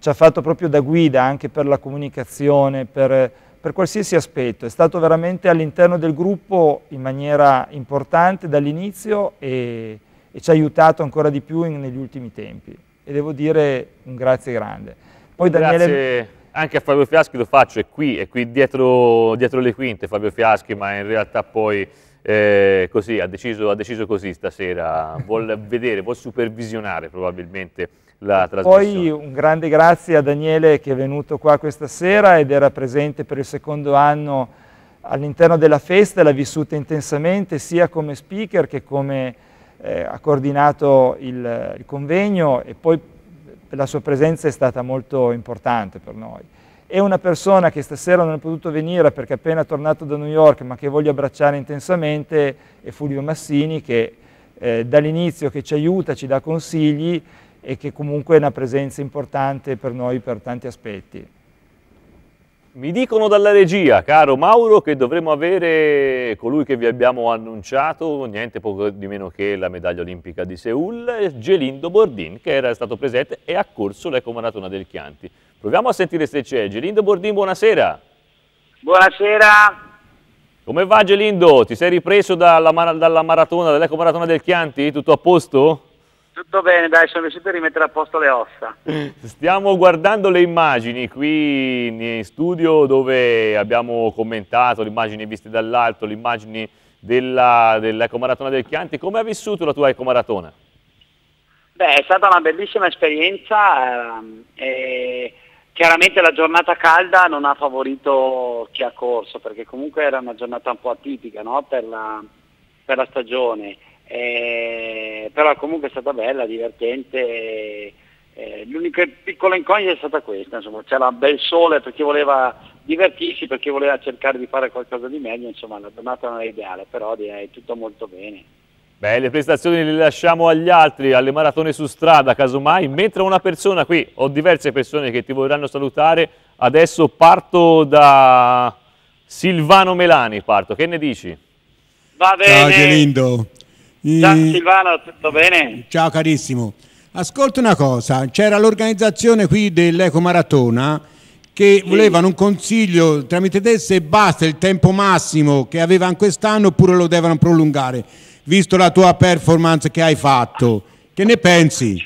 ci ha fatto proprio da guida anche per la comunicazione, per per qualsiasi aspetto, è stato veramente all'interno del gruppo in maniera importante dall'inizio e, e, ci ha aiutato ancora di più in, negli ultimi tempi e devo dire un grazie grande. Poi Daniele... Grazie anche a Fabio Fiaschi lo faccio, è qui, è qui dietro, dietro le quinte Fabio Fiaschi, ma in realtà poi eh, così, ha, deciso, ha deciso così stasera, vuol vedere, vuol supervisionare probabilmente la trasmissione. Poi un grande grazie a Daniele che è venuto qua questa sera ed era presente per il secondo anno all'interno della festa, l'ha vissuta intensamente sia come speaker che come eh, ha coordinato il, il convegno e poi la sua presenza è stata molto importante per noi. È una persona che stasera non è potuto venire perché è appena tornato da New York, ma che voglio abbracciare intensamente, è Fulvio Massini che eh, dall'inizio ci aiuta, ci dà consigli e che comunque è una presenza importante per noi per tanti aspetti. Mi dicono dalla regia, caro Mauro, che dovremo avere colui che vi abbiamo annunciato, niente poco di meno che la medaglia olimpica di Seul, Gelindo Bordin, che era stato presente e ha corso l'Ecomaratona del Chianti. Proviamo a sentire se c'è. Gelindo Bordin, buonasera. Buonasera. Come va Gelindo? Ti sei ripreso dalla, dalla maratona, dall'Ecomaratona del Chianti? Tutto a posto? Tutto bene, dai, sono riuscito a rimettere a posto le ossa. Stiamo guardando le immagini qui in studio dove abbiamo commentato le immagini viste dall'alto, le immagini dell'ecomaratona dell del Chianti. Come ha vissuto la tua ecomaratona? Beh, è stata una bellissima esperienza. Eh, chiaramente la giornata calda non ha favorito chi ha corso, perché comunque era una giornata un po' atipica no? per, la, per la stagione eh, però comunque è stata bella, divertente. Eh, l'unica piccola incognita è stata questa, insomma, c'era bel sole per chi voleva divertirsi, per chi voleva cercare di fare qualcosa di meglio, insomma la giornata non è ideale, però direi tutto molto bene. Beh, le prestazioni le lasciamo agli altri, alle maratone su strada, casomai, mentre una persona qui, ho diverse persone che ti vorranno salutare, adesso parto da Silvano Melani, parto, che ne dici? Va bene. Ciao Gelindo. Ciao Silvano, tutto bene? Ciao carissimo. Ascolta una cosa, c'era l'organizzazione qui dell'Ecomaratona che sì. volevano un consiglio tramite te se basta il tempo massimo che avevano quest'anno oppure lo devono prolungare, visto la tua performance che hai fatto. Che ne pensi?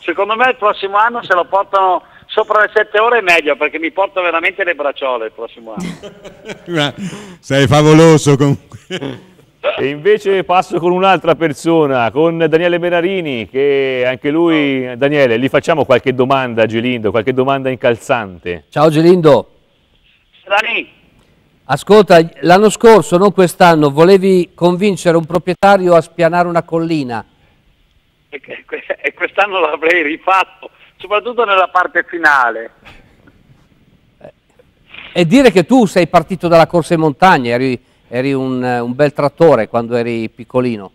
Secondo me il prossimo anno se lo portano sopra le 7 ore è meglio perché mi porto veramente le bracciole il prossimo anno. Sei favoloso comunque. E invece passo con un'altra persona, con Daniele Benarini, che anche lui, Daniele, gli facciamo qualche domanda a Gelindo, qualche domanda incalzante. Ciao Gelindo. Dani. Ascolta, l'anno scorso, non quest'anno, volevi convincere un proprietario a spianare una collina. E quest'anno l'avrei rifatto, soprattutto nella parte finale. Eh, e dire che tu sei partito dalla corsa in montagna, eri Eri un, un bel trattore quando eri piccolino.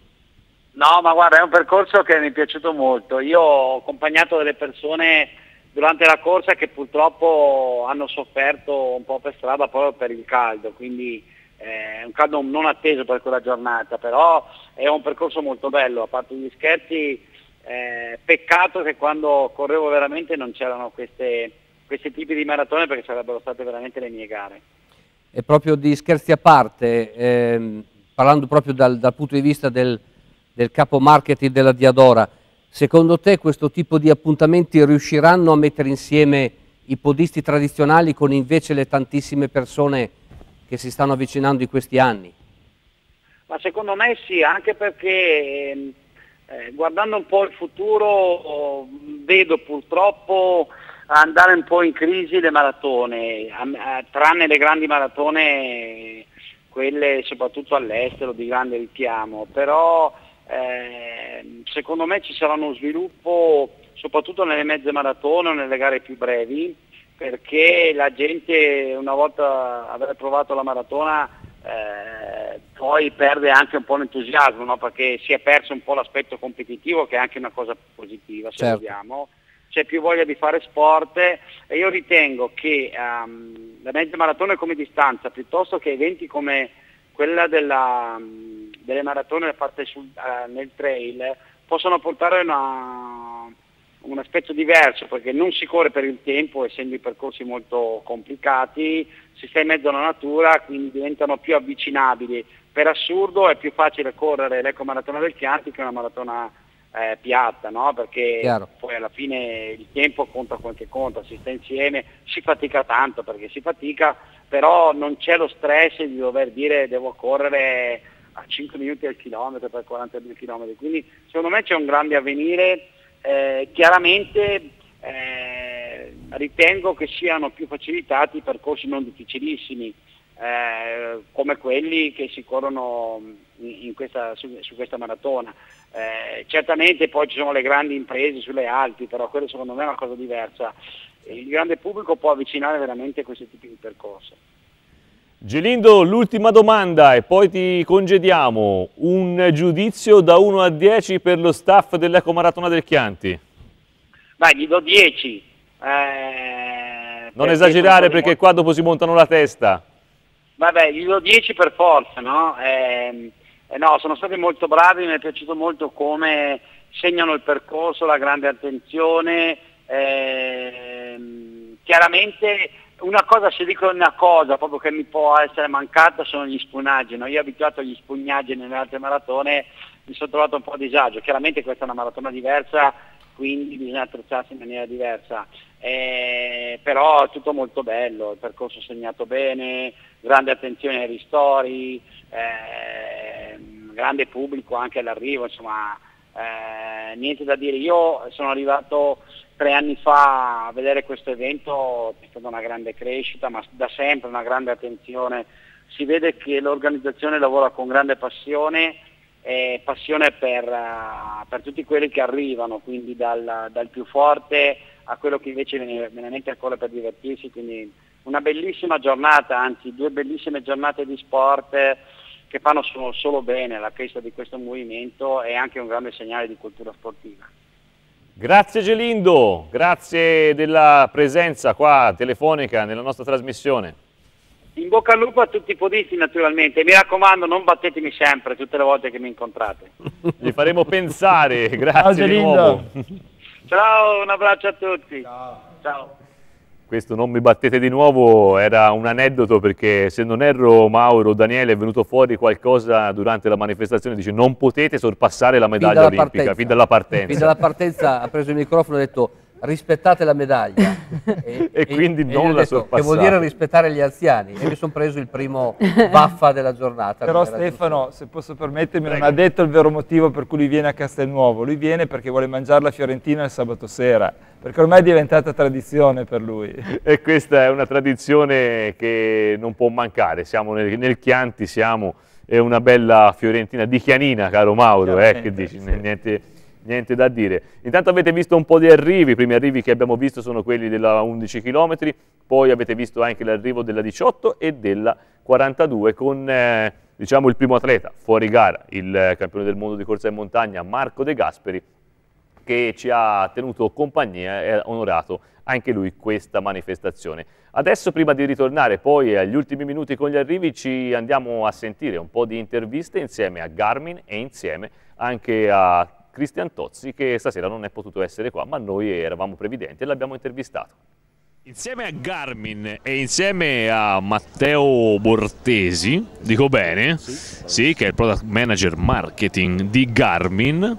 No, ma guarda, è un percorso che mi è piaciuto molto. Io ho accompagnato delle persone durante la corsa che purtroppo hanno sofferto un po' per strada proprio per il caldo, quindi è eh, un caldo non atteso per quella giornata, però è un percorso molto bello, a parte gli scherzi, eh, peccato che quando correvo veramente non c'erano questi tipi di maratone perché sarebbero state veramente le mie gare e proprio di scherzi a parte, ehm, parlando proprio dal, dal, punto di vista del, del capo marketing della Diadora, secondo te questo tipo di appuntamenti riusciranno a mettere insieme i podisti tradizionali con invece le tantissime persone che si stanno avvicinando in questi anni? Ma secondo me sì, anche perché ehm, eh, guardando un po' il futuro oh, vedo purtroppo andare un po' in crisi le maratone, tranne le grandi maratone, quelle soprattutto all'estero di grande richiamo, però eh, secondo me ci sarà uno sviluppo soprattutto nelle mezze maratone o nelle gare più brevi, perché la gente una volta aver provato la maratona eh, poi perde anche un po' l'entusiasmo, no? perché si è perso un po' l'aspetto competitivo che è anche una cosa positiva se certo. vogliamo c'è più voglia di fare sport e io ritengo che um, la mezza maratona come distanza piuttosto che eventi come quella della, mm, delle maratone fatte sul, uh, nel trail possono portare una, un aspetto diverso perché non si corre per il tempo essendo i percorsi molto complicati, si sta in mezzo alla natura quindi diventano più avvicinabili. Per assurdo è più facile correre l'ecomaratona del Chianti che una maratona eh, piatta, no? perché Chiaro. poi alla fine il tempo conta quel che conta, si sta insieme, si fatica tanto perché si fatica, però non c'è lo stress di dover dire devo correre a 5 minuti al chilometro per 42 km, quindi secondo me c'è un grande avvenire, eh, chiaramente eh, ritengo che siano più facilitati i percorsi non difficilissimi, eh, come quelli che si corrono questa, su, su, questa maratona. Eh, certamente poi ci sono le grandi imprese sulle Alpi, però quello secondo me è una cosa diversa. Il grande pubblico può avvicinare veramente questi tipi di percorsi. Gelindo, l'ultima domanda e poi ti congediamo. Un giudizio da 1 a 10 per lo staff dell'Ecomaratona del Chianti? Beh, gli do 10. Eh, non esagerare perché qua dopo si montano la testa. Vabbè, gli do 10 per forza, no? Eh, eh no, sono stati molto bravi, mi è piaciuto molto come segnano il percorso, la grande attenzione. Ehm, chiaramente una cosa, se dico una cosa proprio che mi può essere mancata sono gli spugnaggi. No? Io abituato agli spugnaggi nelle altre maratone mi sono trovato un po' a disagio. Chiaramente questa è una maratona diversa, quindi bisogna attrezzarsi in maniera diversa. Eh, però tutto molto bello, il percorso segnato bene, grande attenzione ai ristori, ehm, grande pubblico anche all'arrivo, insomma eh, niente da dire. Io sono arrivato tre anni fa a vedere questo evento, è stata una grande crescita, ma da sempre una grande attenzione. Si vede che l'organizzazione lavora con grande passione eh, passione per, uh, per, tutti quelli che arrivano, quindi dal, dal più forte a quello che invece viene, viene a correre per divertirsi, quindi una bellissima giornata, anzi due bellissime giornate di sport eh, che fanno solo, solo bene la crescita di questo movimento e anche un grande segnale di cultura sportiva. Grazie Gelindo, grazie della presenza qua telefonica nella nostra trasmissione. In bocca al lupo a tutti i podisti naturalmente, mi raccomando non battetemi sempre tutte le volte che mi incontrate. Li faremo pensare, grazie Ciao, Ciao, un abbraccio a tutti. Ciao. Ciao. Questo non mi battete di nuovo era un aneddoto perché se non erro Mauro, Daniele è venuto fuori qualcosa durante la manifestazione, dice non potete sorpassare la medaglia fin olimpica, partenza. fin dalla partenza. Fin dalla partenza ha preso il microfono e ha detto rispettate la medaglia. E, e quindi e non la sorpassate. Che vuol dire rispettare gli anziani. E mi sono preso il primo baffa della giornata. Però Stefano, tutto. se posso permettermi, Prego. non ha detto il vero motivo per cui lui viene a Castelnuovo. Lui viene perché vuole mangiare la fiorentina il sabato sera. Perché ormai è diventata tradizione per lui. E questa è una tradizione che non può mancare. Siamo nel, nel Chianti, siamo... È una bella fiorentina di Chianina, caro Mauro, eh, che dici, sì. niente, niente da dire. Intanto avete visto un po' di arrivi, i primi arrivi che abbiamo visto sono quelli della 11 km, poi avete visto anche l'arrivo della 18 e della 42 con eh, diciamo il primo atleta fuori gara, il campione del mondo di corsa in montagna Marco De Gasperi che ci ha tenuto compagnia e ha onorato anche lui questa manifestazione. Adesso prima di ritornare poi agli ultimi minuti con gli arrivi ci andiamo a sentire un po' di interviste insieme a Garmin e insieme anche a Cristian Tozzi che stasera non è potuto essere qua, ma noi eravamo previdenti e l'abbiamo intervistato. Insieme a Garmin e insieme a Matteo Bortesi, dico bene, sì. sì che è il product manager marketing di Garmin,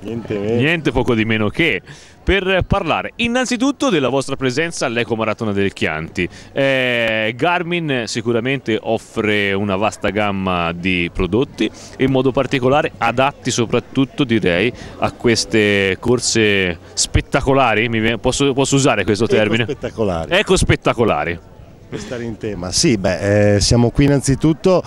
niente, niente poco di meno che per parlare innanzitutto della vostra presenza all'Eco Maratona del Chianti. Eh, Garmin sicuramente offre una vasta gamma di prodotti, in modo particolare adatti soprattutto direi a queste corse spettacolari, viene, posso, posso, usare questo Eco termine? Spettacolari. Eco spettacolari. Per stare in tema, sì, beh, eh, siamo qui innanzitutto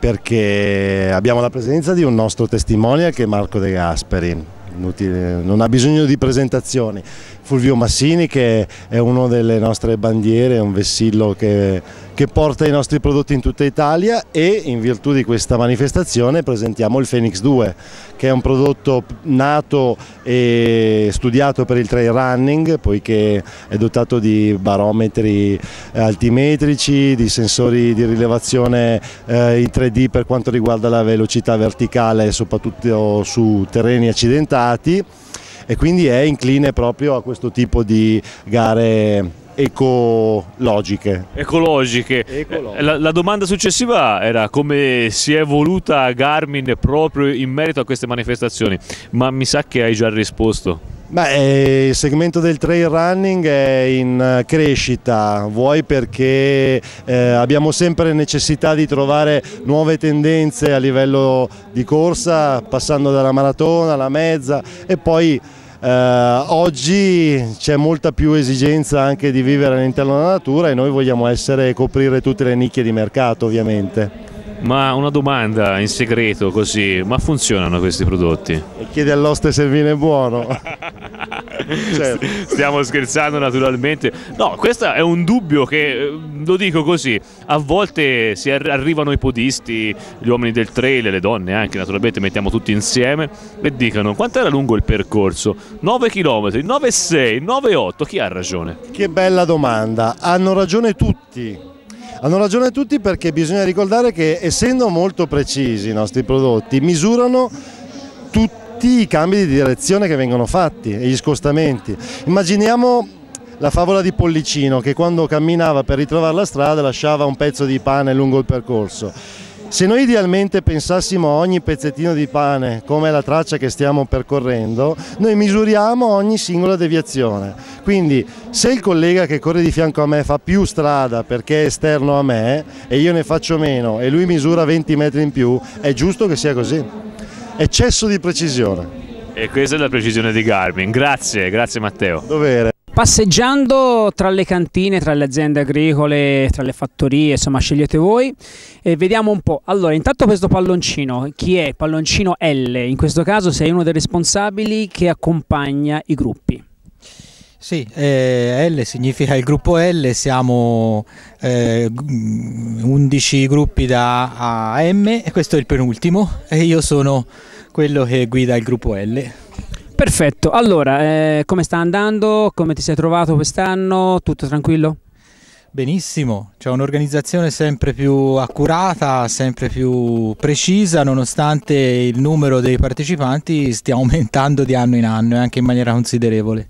perché abbiamo la presenza di un nostro testimonial che è Marco De Gasperi inutile, non ha bisogno di presentazioni. Fulvio Massini che è una delle nostre bandiere, è un vessillo che che porta i nostri prodotti in tutta Italia e in virtù di questa manifestazione presentiamo il Phoenix 2 che è un prodotto nato e studiato per il trail running poiché è dotato di barometri eh, altimetrici, di sensori di rilevazione eh, in 3D per quanto riguarda la velocità verticale soprattutto su terreni accidentati e quindi è incline proprio a questo tipo di gare ecologiche. Ecologiche. ecologiche. La, la, domanda successiva era come si è evoluta Garmin proprio in merito a queste manifestazioni, ma mi sa che hai già risposto. Beh, eh, il segmento del trail running è in crescita, vuoi perché eh, abbiamo sempre necessità di trovare nuove tendenze a livello di corsa, passando dalla maratona alla mezza e poi eh, oggi c'è molta più esigenza anche di vivere all'interno della natura e noi vogliamo essere, coprire tutte le nicchie di mercato ovviamente. Ma una domanda in segreto così, ma funzionano questi prodotti? E chiedi all'oste se il vino è buono. certo. Stiamo scherzando naturalmente. No, questo è un dubbio che, eh, lo dico così, a volte si arrivano i podisti, gli uomini del trail, le donne anche naturalmente, mettiamo tutti insieme e dicono quanto era lungo il percorso? 9 km, 9,6, 9,8, chi ha ragione? Che bella domanda, hanno ragione tutti hanno ragione tutti perché bisogna ricordare che essendo molto precisi i nostri prodotti misurano tutti i cambi di direzione che vengono fatti e gli scostamenti. Immaginiamo la favola di Pollicino che quando camminava per ritrovare la strada lasciava un pezzo di pane lungo il percorso se noi idealmente pensassimo a ogni pezzettino di pane come la traccia che stiamo percorrendo, noi misuriamo ogni singola deviazione. Quindi se il collega che corre di fianco a me fa più strada perché è esterno a me e io ne faccio meno e lui misura 20 metri in più, è giusto che sia così. Eccesso di precisione. E questa è la precisione di Garmin. Grazie, grazie Matteo. Dovere. Passeggiando tra le cantine, tra le aziende agricole, tra le fattorie, insomma scegliete voi e vediamo un po'. Allora, intanto questo palloncino, chi è? Palloncino L, in questo caso sei uno dei responsabili che accompagna i gruppi. Sì, eh, L significa il gruppo L, siamo eh, 11 mm, gruppi da A a M e questo è il penultimo e io sono quello che guida il gruppo L. Perfetto, allora eh, come sta andando? Come ti sei trovato quest'anno? Tutto tranquillo? Benissimo, c'è un'organizzazione sempre più accurata, sempre più precisa, nonostante il numero dei partecipanti stia aumentando di anno in anno e eh, anche in maniera considerevole.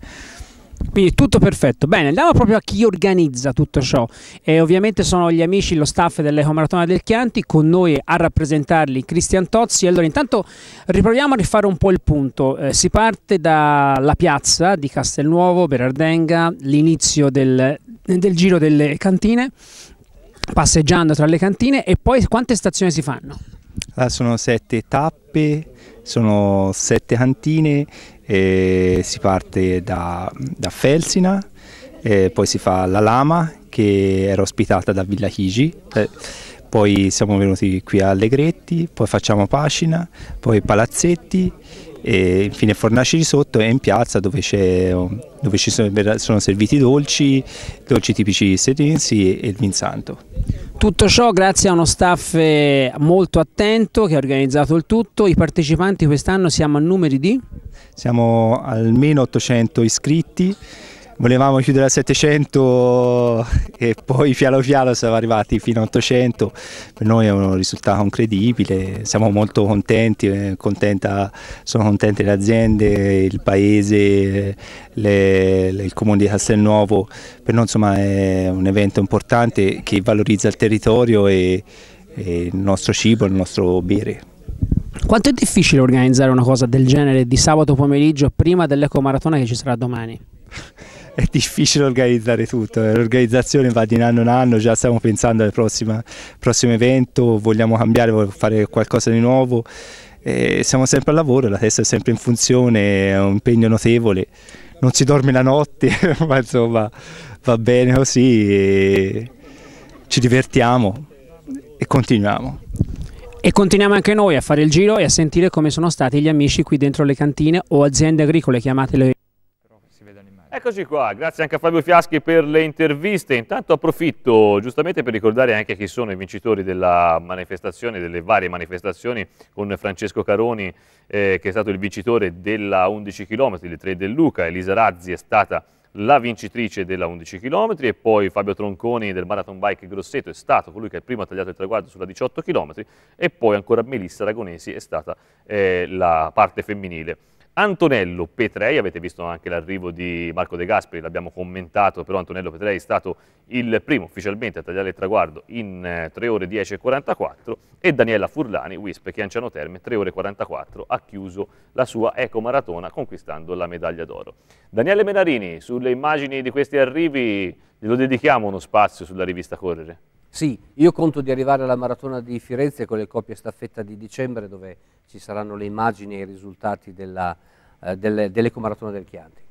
Quindi tutto perfetto. Bene, andiamo proprio a chi organizza tutto ciò. E ovviamente sono gli amici, lo staff dell'Ecomaratona del Chianti con noi a rappresentarli Cristian Tozzi. Allora, intanto riproviamo a rifare un po' il punto. Eh, si parte dalla piazza di Castelnuovo, Berardenga, l'inizio del, del giro delle cantine, passeggiando tra le cantine e poi quante stazioni si fanno? Allora, ah, sono sette tappe sono sette cantine, si parte da, da Felsina, poi si fa la Lama che era ospitata da Villa Chigi, eh, poi siamo venuti qui a Allegretti, poi facciamo Pascina, poi Palazzetti e infine Fornaci di sotto è in piazza dove, dove ci sono, sono, serviti i dolci, dolci tipici statunitensi e il vinsanto. Tutto ciò grazie a uno staff eh, molto attento che ha organizzato il tutto, i partecipanti quest'anno siamo a numeri di? Siamo almeno 800 iscritti volevamo chiudere a 700 e poi piano piano siamo arrivati fino a 800, per noi è un risultato incredibile, siamo molto contenti, eh, contenta, sono contente le aziende, il paese, le, le, il comune di Castelnuovo, per noi insomma è un evento importante che valorizza il territorio e, e il nostro cibo, il nostro bere. Quanto è difficile organizzare una cosa del genere di sabato pomeriggio prima dell'ecomaratona che ci sarà domani? è difficile organizzare tutto, eh. l'organizzazione va di anno in anno, già stiamo pensando al prossimo, prossimo evento, vogliamo cambiare, vogliamo fare qualcosa di nuovo, e siamo sempre al lavoro, la testa è sempre in funzione, è un impegno notevole, non si dorme la notte, ma insomma va bene così, ci divertiamo e continuiamo. E continuiamo anche noi a fare il giro e a sentire come sono stati gli amici qui dentro le cantine o aziende agricole, chiamatele Eccoci qua, grazie anche a Fabio Fiaschi per le interviste. Intanto approfitto giustamente per ricordare anche chi sono i vincitori della manifestazione, delle varie manifestazioni, con Francesco Caroni eh, che è stato il vincitore della 11 km, le 3 del Luca, Elisa Razzi è stata la vincitrice della 11 km e poi Fabio Tronconi del Marathon Bike Grosseto è stato colui che prima ha tagliato il traguardo sulla 18 km e poi ancora Melissa Ragonesi è stata eh, la parte femminile Antonello Petrei, avete visto anche l'arrivo di Marco De Gasperi, l'abbiamo commentato, però Antonello Petrei è stato il primo ufficialmente a tagliare il traguardo in 3 eh, ore 10 e 44 e Daniela Furlani, Wisp Chianciano Terme, 3 ore 44, ha chiuso la sua ecomaratona conquistando la medaglia d'oro. Daniele Menarini, sulle immagini di questi arrivi glielo dedichiamo uno spazio sulla rivista Correre. Sì, io conto di arrivare alla maratona di Firenze con le coppie staffetta di dicembre dove ci saranno le immagini e i risultati della, eh, dell'ecomaratona del Chianti.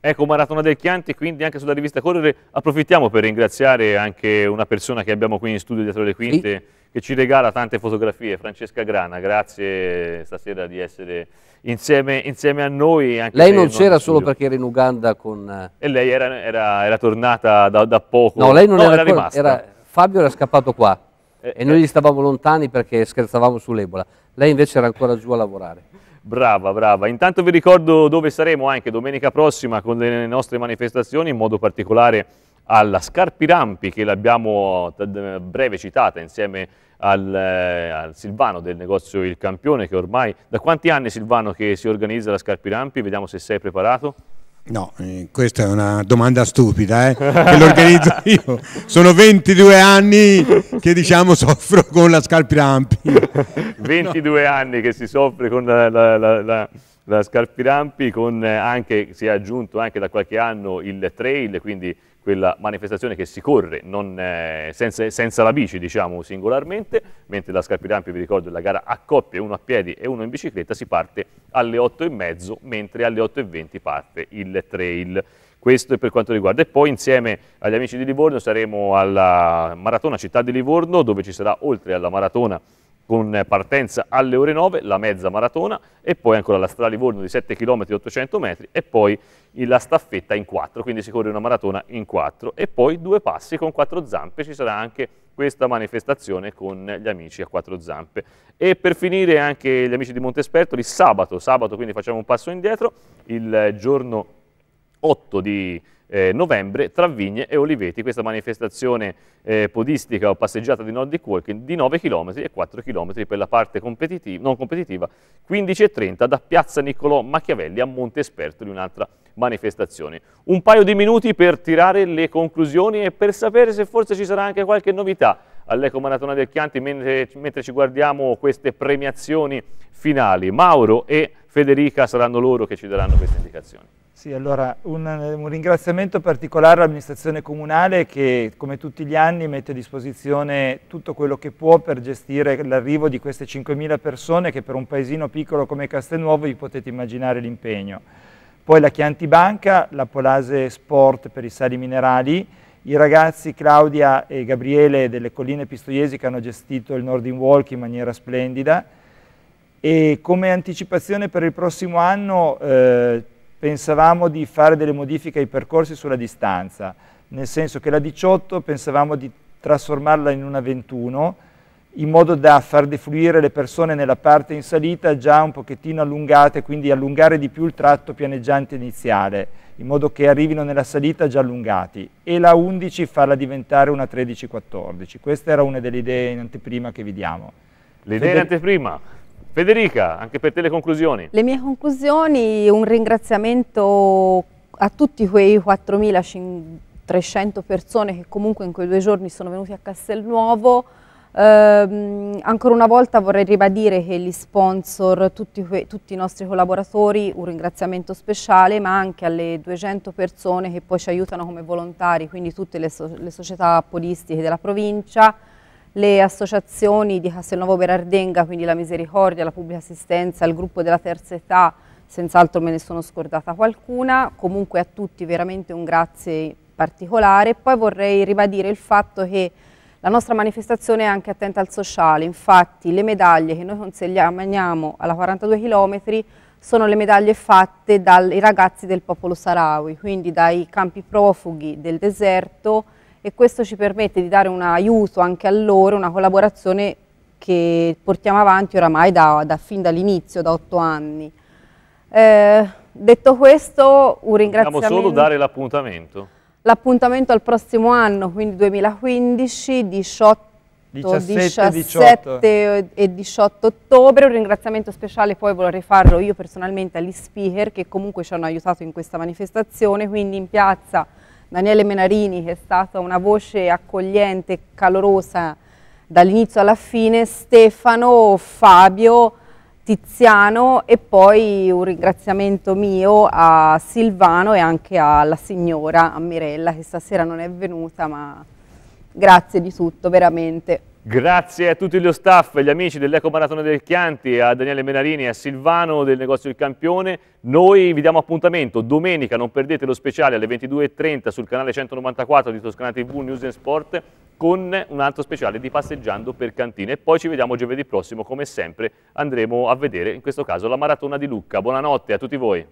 Ecco, Maratona del Chianti, quindi anche sulla rivista Correre approfittiamo per ringraziare anche una persona che abbiamo qui in studio dietro le quinte, sì. che ci regala tante fotografie, Francesca Grana, grazie stasera di essere insieme, insieme a noi. lei non c'era solo perché era in Uganda con... E lei era, era, era tornata da, da, poco. No, lei non no, era, era rimasta. Era Fabio era scappato qua eh, e noi eh. gli stavamo lontani perché scherzavamo sull'Ebola. Lei invece era ancora giù a lavorare. Brava, brava. Intanto vi ricordo dove saremo anche domenica prossima con le nostre manifestazioni, in modo particolare alla Scarpirampi che l'abbiamo eh, breve citata insieme al, eh, al, Silvano del negozio Il Campione che ormai da quanti anni Silvano che si organizza la Scarpirampi? Vediamo se sei preparato. No, eh, questa è una domanda stupida, eh, che l'organizzo io. Sono 22 anni che diciamo soffro con la scalpirampi. 22 no. anni che si soffre con la, la, la, da Scarpirampi, con eh, anche, si è aggiunto anche da qualche anno il trail, quindi quella manifestazione che si corre non, eh, senza, senza, la bici, diciamo singolarmente, mentre da Scarpirampi, vi ricordo, la gara a coppie, uno a piedi e uno in bicicletta, si parte alle 8 e mezzo, mentre alle 8 e 20 parte il trail. Questo è per quanto riguarda. E poi insieme agli amici di Livorno saremo alla Maratona Città di Livorno, dove ci sarà oltre alla Maratona con partenza alle ore 9, la mezza maratona e poi ancora la strada Livorno di 7 km e 800 metri e poi la staffetta in 4, quindi si corre una maratona in 4 e poi due passi con quattro zampe, ci sarà anche questa manifestazione con gli amici a quattro zampe. E per finire anche gli amici di Monte Montespertoli, sabato, sabato quindi facciamo un passo indietro, il giorno 8 di eh, novembre tra Vigne e Oliveti, questa manifestazione eh, podistica o passeggiata di Nordic Walking di 9 km e 4 km per la parte competitiva, non competitiva, 15.30 da Piazza Niccolò Machiavelli a Monte Esperto di un'altra manifestazione. Un paio di minuti per tirare le conclusioni e per sapere se forse ci sarà anche qualche novità all'Eco Maratona del Chianti mentre, mentre ci guardiamo queste premiazioni finali. Mauro e Federica saranno loro che ci daranno queste indicazioni. Sì, allora un, un ringraziamento particolare all'amministrazione comunale che come tutti gli anni mette a disposizione tutto quello che può per gestire l'arrivo di queste 5.000 persone che per un paesino piccolo come Castelnuovo vi potete immaginare l'impegno. Poi la Chianti Banca, la Polase Sport per i sali minerali, i ragazzi Claudia e Gabriele delle colline pistoiesi che hanno gestito il Northern Walk in maniera splendida e come anticipazione per il prossimo anno eh, pensavamo di fare delle modifiche ai percorsi sulla distanza, nel senso che la 18 pensavamo di trasformarla in una 21 in modo da far defluire le persone nella parte in salita già un pochettino allungate, quindi allungare di più il tratto pianeggiante iniziale, in modo che arrivino nella salita già allungati, e la 11 farla diventare una 13-14. Questa era una delle idee in anteprima che vi diamo. L'idea in anteprima? Federica, anche per te le conclusioni. Le mie conclusioni, un ringraziamento a tutti quei 4.300 persone che comunque in quei due giorni sono venuti a Castelnuovo. Ehm, ancora una volta vorrei ribadire che gli sponsor, tutti, tutti i nostri collaboratori, un ringraziamento speciale, ma anche alle 200 persone che poi ci aiutano come volontari, quindi tutte le, so le società podistiche della provincia, le associazioni di Castelnuovo Berardenga, quindi la Misericordia, la Pubblica Assistenza, il gruppo della terza età, senz'altro me ne sono scordata qualcuna, comunque a tutti veramente un grazie particolare. Poi vorrei ribadire il fatto che la nostra manifestazione è anche attenta al sociale, infatti le medaglie che noi consegniamo alla 42 km sono le medaglie fatte dai ragazzi del popolo sarawi, quindi dai campi profughi del deserto, e questo ci permette di dare un aiuto anche a loro, una collaborazione che portiamo avanti oramai da, da fin dall'inizio, da otto anni. Eh, detto questo, un ringraziamento. Dobbiamo solo dare l'appuntamento. L'appuntamento al prossimo anno, quindi 2015, 18, 17, 17 18. e 18 ottobre. Un ringraziamento speciale poi vorrei farlo io personalmente agli speaker che comunque ci hanno aiutato in questa manifestazione, quindi in piazza Daniele Menarini che è stata una voce accogliente, e calorosa dall'inizio alla fine, Stefano, Fabio, Tiziano e poi un ringraziamento mio a Silvano e anche alla signora, Ammirella che stasera non è venuta ma grazie di tutto veramente. Grazie a tutti lo staff, agli amici dell'Eco Maratona del Chianti, a Daniele Menarini e a Silvano del negozio Il Campione. Noi vi diamo appuntamento domenica, non perdete lo speciale alle 22.30 sul canale 194 di Toscana TV News Sport con un altro speciale di Passeggiando per Cantine. E poi ci vediamo giovedì prossimo, come sempre andremo a vedere in questo caso la Maratona di Lucca. Buonanotte a tutti voi.